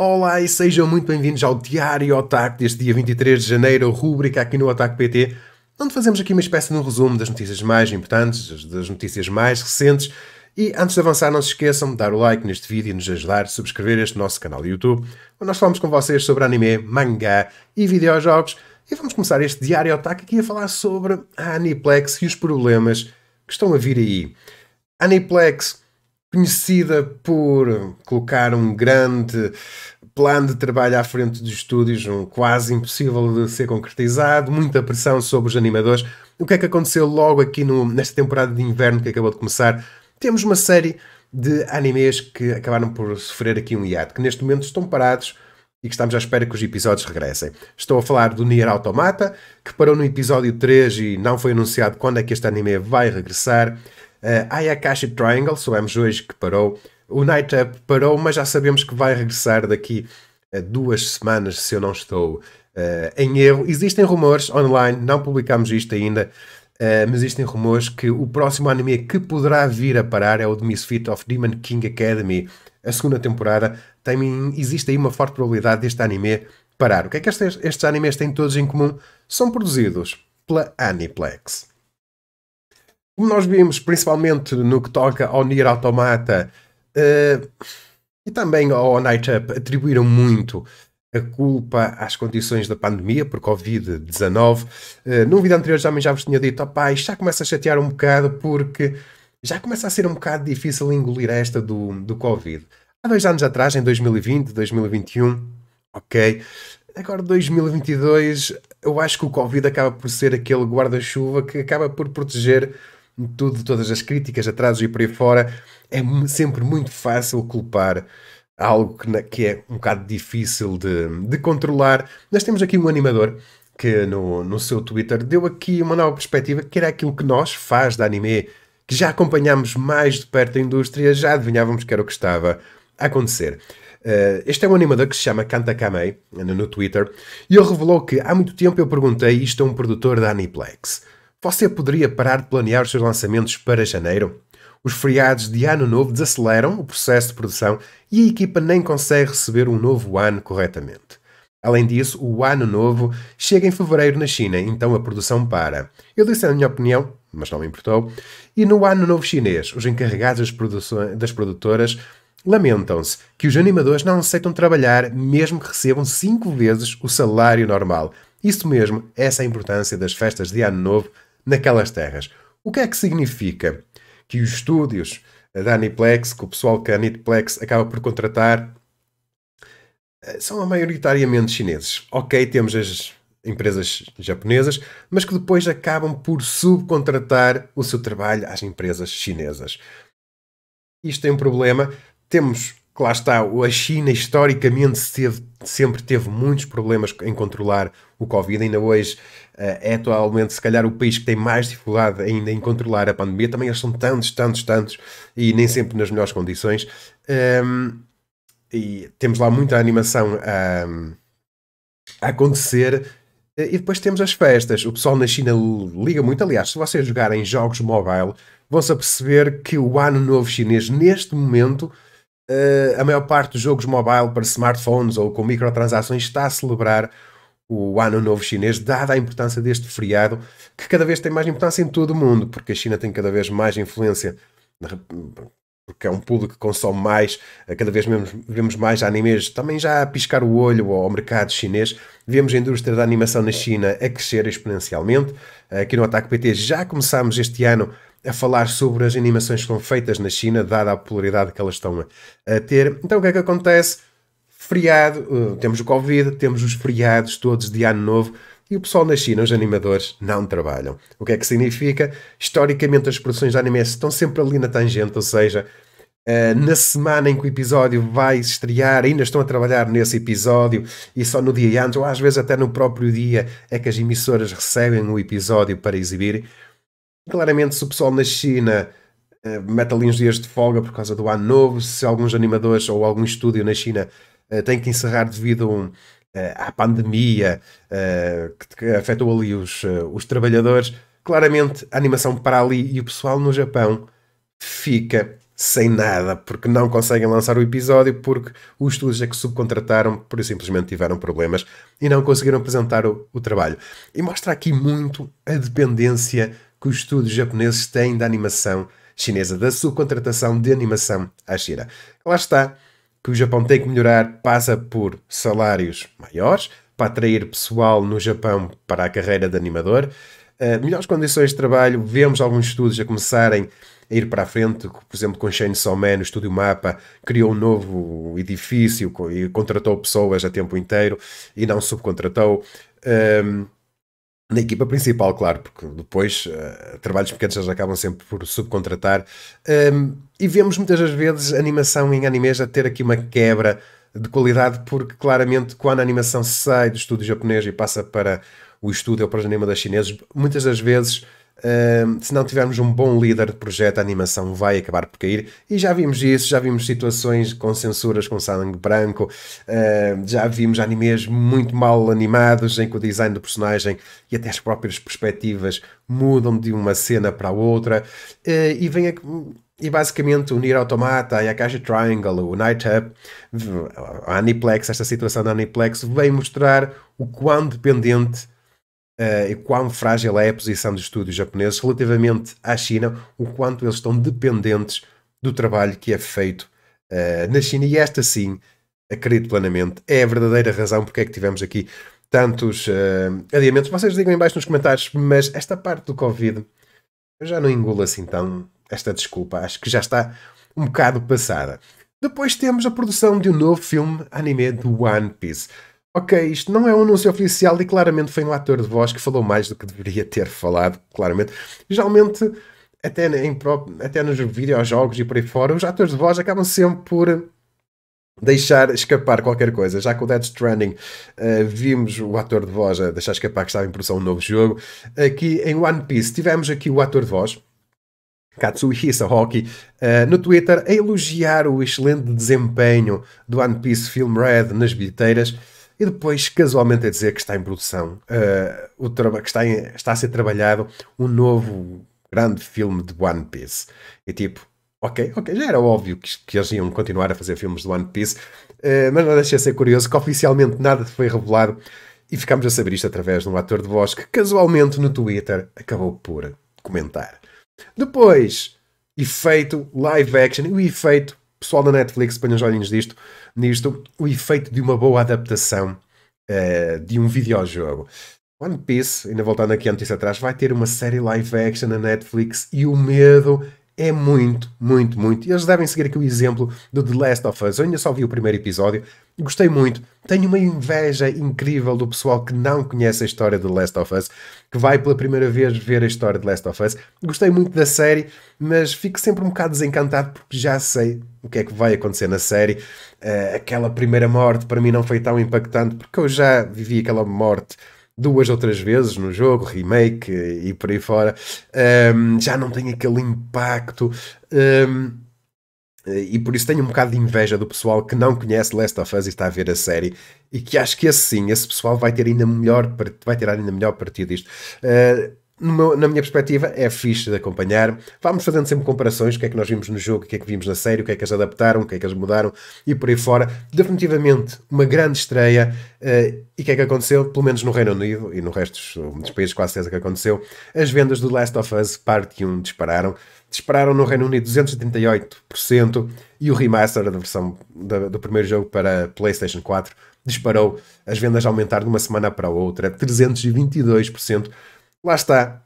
Olá e sejam muito bem-vindos ao Diário Otaku deste dia 23 de janeiro, Rubrica aqui no Otaku PT, onde fazemos aqui uma espécie de um resumo das notícias mais importantes, das notícias mais recentes. E antes de avançar, não se esqueçam de dar o like neste vídeo e nos ajudar a subscrever este nosso canal do YouTube, onde nós falamos com vocês sobre anime, mangá e videojogos. E vamos começar este Diário Otaku aqui a falar sobre a Aniplex e os problemas que estão a vir aí. Aniplex conhecida por colocar um grande plano de trabalho à frente dos estúdios, um quase impossível de ser concretizado, muita pressão sobre os animadores. O que é que aconteceu logo aqui no, nesta temporada de inverno que acabou de começar? Temos uma série de animes que acabaram por sofrer aqui um hiato, que neste momento estão parados e que estamos à espera que os episódios regressem. Estou a falar do Nier Automata, que parou no episódio 3 e não foi anunciado quando é que este anime vai regressar. Uh, eh, Ayakashi Triangle, soubemos hoje que parou. O Night Up parou, mas já sabemos que vai regressar daqui a duas semanas, se eu não estou uh, em erro. Existem rumores online, não publicamos isto ainda, uh, mas existem rumores que o próximo anime que poderá vir a parar é o The Misfit of Demon King Academy, a segunda temporada. Tem, existe aí uma forte probabilidade deste anime parar. O que é que estes, estes animes têm todos em comum? São produzidos pela Aniplex como nós vimos, principalmente no que toca ao Nier Automata uh, e também ao Night Up, atribuíram muito a culpa às condições da pandemia por Covid-19. Uh, no vídeo anterior também já vos tinha dito, opá, isto já começa a chatear um bocado porque já começa a ser um bocado difícil engolir esta do, do Covid. Há dois anos atrás, em 2020, 2021, ok. Agora 2022, eu acho que o Covid acaba por ser aquele guarda-chuva que acaba por proteger tudo, todas as críticas, atrasos e por aí fora, é sempre muito fácil culpar algo que, na, que é um bocado difícil de, de controlar. Nós temos aqui um animador que no, no seu Twitter deu aqui uma nova perspectiva, que era aquilo que nós, faz de anime, que já acompanhámos mais de perto a indústria, já adivinhávamos que era o que estava a acontecer. Uh, este é um animador que se chama Kanta Kamei, no, no Twitter, e ele revelou que há muito tempo eu perguntei isto a um produtor da Aniplex. Você poderia parar de planear os seus lançamentos para janeiro? Os feriados de ano novo desaceleram o processo de produção e a equipa nem consegue receber um novo ano corretamente. Além disso, o ano novo chega em fevereiro na China, então a produção para. Eu disse a minha opinião, mas não me importou. E no ano novo chinês, os encarregados das produtoras lamentam-se que os animadores não aceitam trabalhar mesmo que recebam cinco vezes o salário normal. Isso mesmo, essa é a importância das festas de ano novo naquelas terras. O que é que significa que os estúdios da Aniplex, que o pessoal que a Aniplex acaba por contratar, eh, são maioritariamente chineses. Ok, temos as empresas japonesas, mas que depois acabam por subcontratar o seu trabalho às empresas chinesas. Isto tem é um problema. Temos que lá está, a China historicamente sempre teve muitos problemas em controlar o Covid, ainda hoje eh, é atualmente se calhar o país que tem mais dificuldade ainda em controlar a pandemia, também eles são tantos, tantos, tantos e nem sempre nas melhores condições. Um, ehm, e temos lá muita animação a, a acontecer. E depois temos as festas. O pessoal na China liga muito. Aliás, se vocês jogarem jogos mobile, vão-se aperceber que o Ano Novo Chinês, neste momento, eh, a maior parte dos jogos mobile para smartphones ou com microtransações está a celebrar o Ano Novo Chinês, dada a importância deste feriado, que cada vez tem mais importância em todo o mundo, porque a China tem cada vez mais influência, porque é um público que consome mais, eh, cada vez menos, vemos mais animes também já a piscar o olho ao mercado chinês. Vemos a indústria da animação na China a crescer exponencialmente. Aqui no Ataque PT já começámos este ano a falar sobre as animações que são feitas na China, dada a popularidade que elas estão a ter. Então o que é que acontece? Feriado, eh, temos o Covid, temos os feriados todos de ano novo e o pessoal na China, os animadores, não trabalham. O que é que significa? Historicamente as produções de anime estão sempre ali na tangente, ou seja, eh, na semana em que o episódio vai estrear, ainda estão a trabalhar nesse episódio e só no dia antes, ou às vezes até no próprio dia, é que as emissoras recebem o episódio para exibir. Claramente, se o pessoal na China uh, mete ali uns dias de folga por causa do ano novo, se alguns animadores ou algum estúdio na China uh, tem que encerrar devido um, uh, à pandemia que, que, afetou ali os, os trabalhadores, claramente a animação para ali e o pessoal no Japão fica sem nada, porque não conseguem lançar o episódio, porque os estúdios é que subcontrataram, por simplesmente tiveram problemas e não conseguiram apresentar o, o, trabalho. E mostra aqui muito a dependência que os estúdios japoneses têm da animação chinesa, da subcontratação de animação à China. Lá está que o Japão tem que melhorar, passa por salários maiores para atrair pessoal no Japão para a carreira de animador, uh, melhores condições de trabalho. Vemos alguns estudos a começarem a ir para a frente, por exemplo, com Shane Man, o Estúdio Mapa criou um novo edifício e contratou pessoas a tempo inteiro e não subcontratou. Ehm, na equipa principal, claro, porque depois uh, trabalhos pequenos já acabam sempre por subcontratar. Um, e vemos muitas das vezes animação em animes a ter aqui uma quebra de qualidade, porque claramente quando a animação sai do estúdio japonês e passa para o estúdio ou para os anima das chineses, muitas das vezes se não tivermos um bom líder de projeto, a animação vai acabar por cair. E já vimos isso, já vimos situações com censuras com sangue branco, uh, já vimos animes muito mal animados em que o design do personagem e até as próprias perspectivas mudam de uma cena para a outra. Uh, e vem a e basicamente o Nier Automata, a Caixa Triangle, o Night Up, a Aniplex, esta situação da Aniplex, vem mostrar o quão dependente uh, e quão frágil é a posição dos estúdios japoneses relativamente à China, o quanto eles estão dependentes do trabalho que é feito uh, na China. E esta, sim, acredito plenamente, é a verdadeira razão porque é que tivemos aqui tantos uh, adiamentos. Vocês digam em baixo nos comentários, mas esta parte do Covid, eu já não engulo assim tão esta desculpa. Acho que já está um bocado passada. Depois temos a produção de um novo filme anime do One Piece. Ok, isto não é um anúncio oficial e claramente foi um ator de voz que falou mais do que deveria ter falado, claramente. Geralmente, até, em, até nos videojogos e por aí fora, os atores de voz acabam sempre por deixar escapar qualquer coisa. Já com o Dead Stranding uh, vimos o ator de voz a deixar escapar que estava em produção um novo jogo. Aqui em One Piece tivemos aqui o ator de voz. Katsuhisa Hoki uh, eh, no Twitter a elogiar o excelente desempenho do One Piece Film Red nas bilheteiras e depois, casualmente, a dizer que está em produção, uh, o que está, em, está a ser trabalhado um novo grande filme de One Piece. E tipo, ok, ok, já era óbvio que, que eles iam continuar a fazer filmes de One Piece, uh, mas não deixa ser curioso que oficialmente nada foi revelado e ficámos a saber isto através de um ator de voz que casualmente no Twitter acabou por comentar. Depois, efeito live action, e o efeito pessoal da Netflix, ponha os olhinhos disto, nisto, o efeito de uma boa adaptação uh, de um videojogo. One Piece, ainda voltando aqui antes atrás, vai ter uma série live action na Netflix e o medo é muito, muito, muito. E eles devem seguir aqui o exemplo do The Last of Us. Eu ainda só vi o primeiro episódio, gostei muito. Tenho uma inveja incrível do pessoal que não conhece a história do The Last of Us, que vai pela primeira vez ver a história do The Last of Us. Gostei muito da série, mas fico sempre um bocado desencantado porque já sei o que é que vai acontecer na série. Uh, aquela primeira morte para mim não foi tão impactante porque eu já vivi aquela morte duas ou três vezes no jogo, remake e por aí fora, um, já não tem aquele impacto. Um, e por isso tenho um bocado de inveja do pessoal que não conhece Last of Us e está a ver a série e que acho que esse sim, esse pessoal vai ter ainda melhor, vai ter ainda melhor partido disto. Uh, meu, na minha perspectiva, é fixe de acompanhar. Vamos fazendo sempre comparações: o que é que nós vimos no jogo, o que é que vimos na série, o que é que eles adaptaram, o que é que eles mudaram e por aí fora. Definitivamente uma grande estreia. Uh, e o que é que aconteceu? Pelo menos no Reino Unido e no resto dos países, quase certeza que aconteceu. As vendas do Last of Us Parte 1 dispararam. Dispararam no Reino Unido 238% e o remaster da versão da, do primeiro jogo para PlayStation 4 disparou. As vendas aumentaram de uma semana para outra 322% lá está.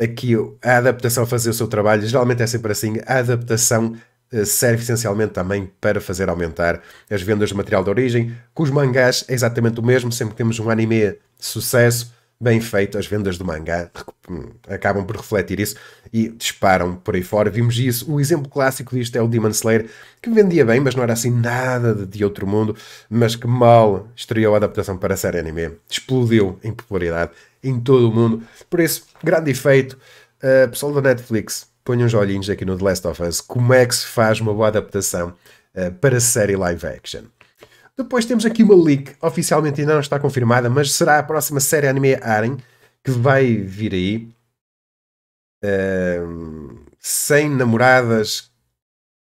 Aqui a adaptação fazer o seu trabalho, geralmente é sempre assim. A adaptação eh, serve essencialmente também para fazer aumentar as vendas de material de origem. Com os mangás é exatamente o mesmo, sempre que temos um anime de sucesso, bem feito, as vendas do mangá hum, acabam por refletir isso e disparam por aí fora. Vimos isso. O exemplo clássico disto é o Demon Slayer, que vendia bem, mas não era assim nada de outro mundo, mas que mal estreou a adaptação para a série anime. Explodiu em popularidade em todo o mundo. Por isso, grande efeito. Uh, pessoal da Netflix, ponham os olhinhos aqui no The Last of Us. Como é que se faz uma boa adaptação uh, para série live action? Depois temos aqui uma leak, oficialmente ainda não está confirmada, mas será a próxima série anime Aren que vai vir aí. Uh, sem namoradas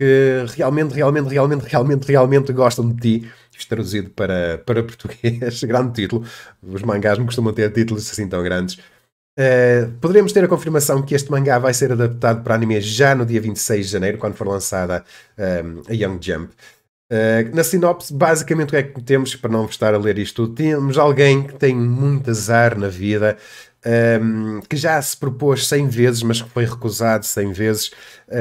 que realmente, realmente, realmente, realmente, realmente gostam de ti. Isto traduzido para, para português, grande título. Os mangás não costumam ter títulos assim tão grandes. Uh, poderemos ter a confirmação que este mangá vai ser adaptado para anime já no dia 26 de janeiro, quando for lançada um, ehm, a Young Jump. Eh, na sinopse, basicamente, o que é que temos, para não estar a ler isto, temos alguém que tem muito azar na vida, um, ehm, que já se propôs 100 vezes, mas que foi recusado 100 vezes. Um,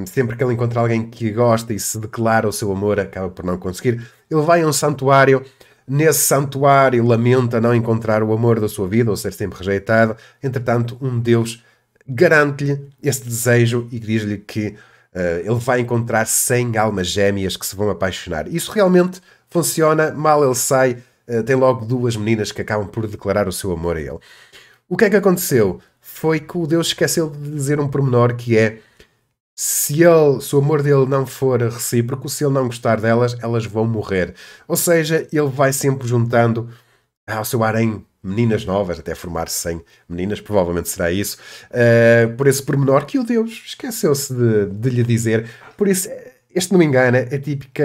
ehm, sempre que ele encontra alguém que gosta e se declara o seu amor, acaba por não conseguir. Ele vai a um santuário. Nesse santuário, lamenta não encontrar o amor da sua vida ou ser sempre rejeitado. Entretanto, um Deus garante-lhe esse desejo e diz-lhe que eh, ele vai encontrar 100 almas gêmeas que se vão apaixonar. Isso realmente funciona, mal ele sai, eh, tem logo duas meninas que acabam por declarar o seu amor a ele. O que é que aconteceu? Foi que o Deus esqueceu de dizer um pormenor que é se, ele, se o amor dele não for recíproco, se ele não gostar delas, elas vão morrer. Ou seja, ele vai sempre juntando ao ah, seu harém meninas novas, até formar 100 meninas, provavelmente será isso, uh, por esse pormenor que o Deus esqueceu-se de, de, lhe dizer. Por isso, eh, este não me engana, é típica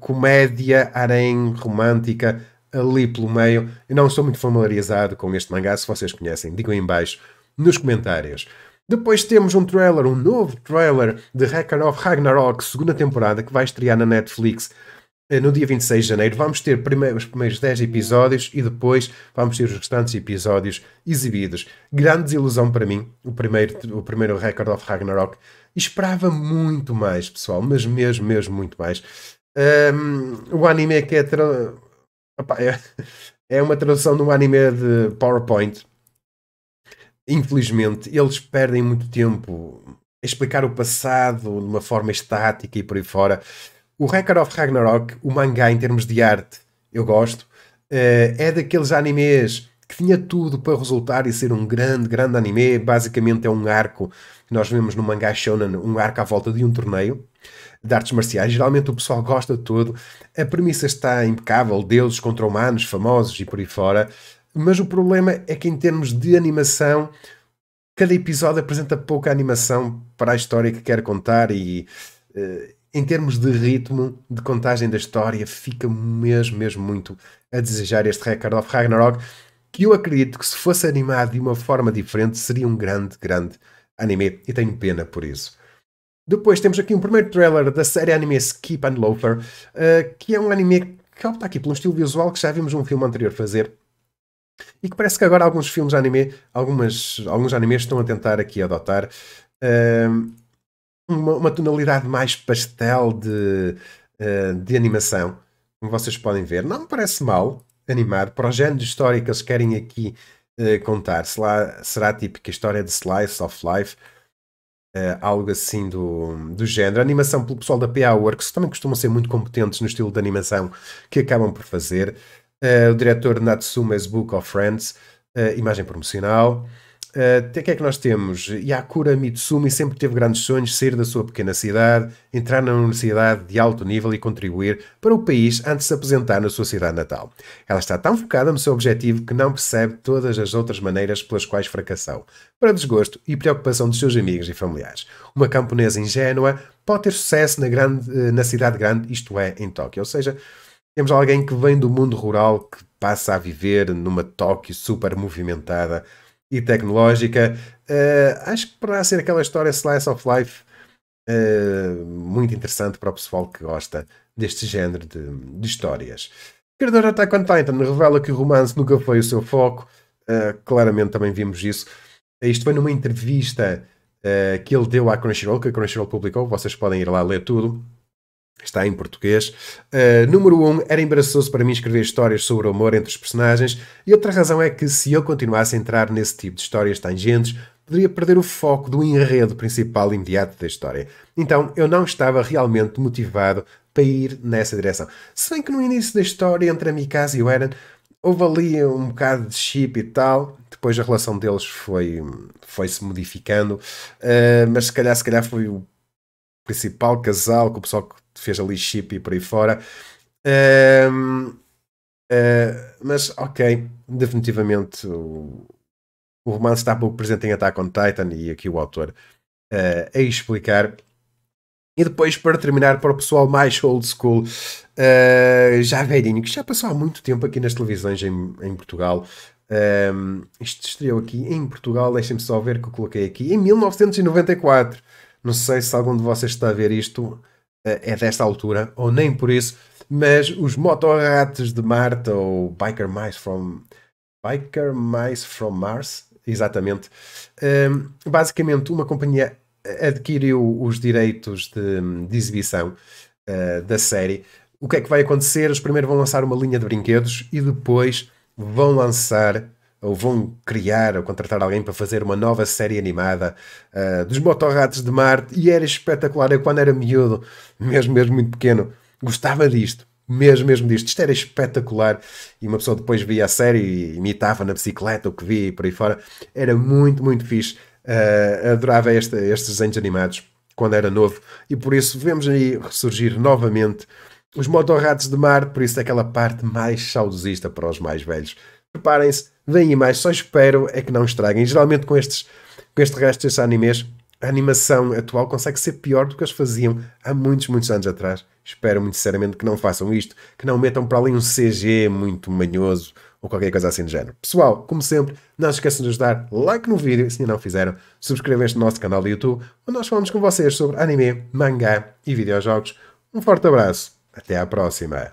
comédia harém romântica ali pelo meio. Eu não estou muito familiarizado com este mangá, se vocês conhecem, digam em baixo nos comentários. Depois temos um trailer, um novo trailer de Hacker of Ragnarok, segunda temporada, que vai estrear na Netflix eh, no dia 26 de janeiro vamos ter primeiro, os primeiros 10 episódios e depois vamos ter os restantes episódios exibidos. Grande desilusão para mim, o primeiro, o primeiro Record of Ragnarok. Esperava muito mais, pessoal, mas mesmo, mesmo muito mais. Um, o anime que é, tra... Opa, é, é uma tradução de um anime de PowerPoint. Infelizmente, eles perdem muito tempo a explicar o passado de uma forma estática e por aí fora. O Record of Ragnarok, o mangá em termos de arte, eu gosto. Eh, é daqueles animes que tinha tudo para resultar e ser um grande, grande anime. Basicamente é um arco que nós vemos no mangá shonen, um arco à volta de um torneio de artes marciais. Geralmente o pessoal gosta de tudo. A premissa está impecável, deuses contra humanos, famosos e por aí fora. Mas o problema é que em termos de animação, cada episódio apresenta pouca animação para a história que quer contar e eh, em termos de ritmo de contagem da história, fica mesmo, mesmo muito a desejar este Record of Ragnarok, que eu acredito que se fosse animado de uma forma diferente, seria um grande, grande anime, e tenho pena por isso. Depois temos aqui um primeiro trailer da série anime Skip and Loafer, uh, que é um anime que opta aqui por um estilo visual que já vimos um filme anterior fazer, e que parece que agora alguns filmes anime, algumas, alguns animes estão a tentar aqui adotar. Uh, uma, uma tonalidade mais pastel de, uh, de animação, como vocês podem ver. Não me parece mal animar. Para o género de história que eles querem aqui uh, contar, se lá, será tipo a típica história é de Slice of Life, uh, algo assim do, do género. A animação pelo pessoal da PA Works, que também costumam ser muito competentes no estilo de animação que acabam por fazer. o diretor Natsume's Book of Friends, imagem promocional. Uh, que é que nós temos? Yakura Mitsumi sempre teve grandes sonhos, sair da sua pequena cidade, entrar na universidade de alto nível e contribuir para o país antes de se aposentar na sua cidade natal. Ela está tão focada no seu objetivo que não percebe todas as outras maneiras pelas quais fracassou, para desgosto e preocupação dos seus amigos e familiares. Uma camponesa ingênua pode ter sucesso na, grande, eh, na cidade grande, isto é, em Tóquio. Ou seja, temos alguém que vem do mundo rural que passa a viver numa Tóquio super movimentada e tecnológica. Uh, acho que poderá ser aquela história slice of life uh, muito interessante para o pessoal que gosta deste género de, de histórias. O criador de Attack on Titan revela que o romance nunca foi o seu foco. Uh, claramente também vimos isso. Isto foi numa entrevista que ele deu à Crunchyroll, que a Crunchyroll publicou. Vocês podem ir lá ler tudo. Está em português. Uh, número 1. Um, era embaraçoso para mim escrever histórias sobre o amor entre os personagens, e outra razão é que se eu continuasse a entrar nesse tipo de histórias tangentes, poderia perder o foco do enredo principal imediato da história. Então eu não estava realmente motivado para ir nessa direção. Se bem que no início da história entre a Mikasa e o Eren houve ali um bocado de chip e tal. Depois a relação deles foi, foi se modificando, uh, mas se calhar, se calhar foi o principal casal que o pessoal que fez ali chip e por aí fora. Um, uh, ah, mas ok, definitivamente o, o romance está pouco presente em Attack on Titan e aqui o autor uh, a explicar. E depois, para terminar, para o pessoal mais old school, uh, já velhinho, que já passou há muito tempo aqui nas televisões em, em Portugal. Um, isto estreou aqui em Portugal, deixem-me só ver que eu coloquei aqui, em 1994. Não sei se algum de vocês está a ver isto. Eh, é desta altura, ou nem por isso, mas os Motorratos de Marte, ou Biker Mice from, Biker Mice from Mars, exatamente, um, ehm, basicamente uma companhia adquiriu os direitos de, de exibição uh, da série. O que é que vai acontecer? Eles primeiro vão lançar uma linha de brinquedos e depois vão lançar ou vão criar ou contratar alguém para fazer uma nova série animada uh, dos Motorratos de Marte e era espetacular. Eu, quando era miúdo, mesmo, mesmo muito pequeno, gostava disto. Mesmo, mesmo disto. Isto era espetacular. E uma pessoa depois via a série e imitava na bicicleta o que via e por aí fora. Era muito, muito fixe. Uh, adorava este, estes desenhos animados quando era novo. E por isso vemos aí ressurgir novamente os Motorratos de Marte. Por isso é aquela parte mais saudosista para os mais velhos. Preparem-se, vem e mais, só espero é que não estraguem. Geralmente com, estes, com este resto destes animes, a animação atual consegue ser pior do que as faziam há muitos, muitos anos atrás. Espero muito sinceramente que não façam isto, que não metam para além um CG muito manhoso ou qualquer coisa assim do género. Pessoal, como sempre, não se esqueçam de nos dar like no vídeo, se ainda não fizeram, subscrevam este nosso canal do YouTube, onde nós falamos com vocês sobre anime, mangá e videojogos. Um forte abraço, até à próxima!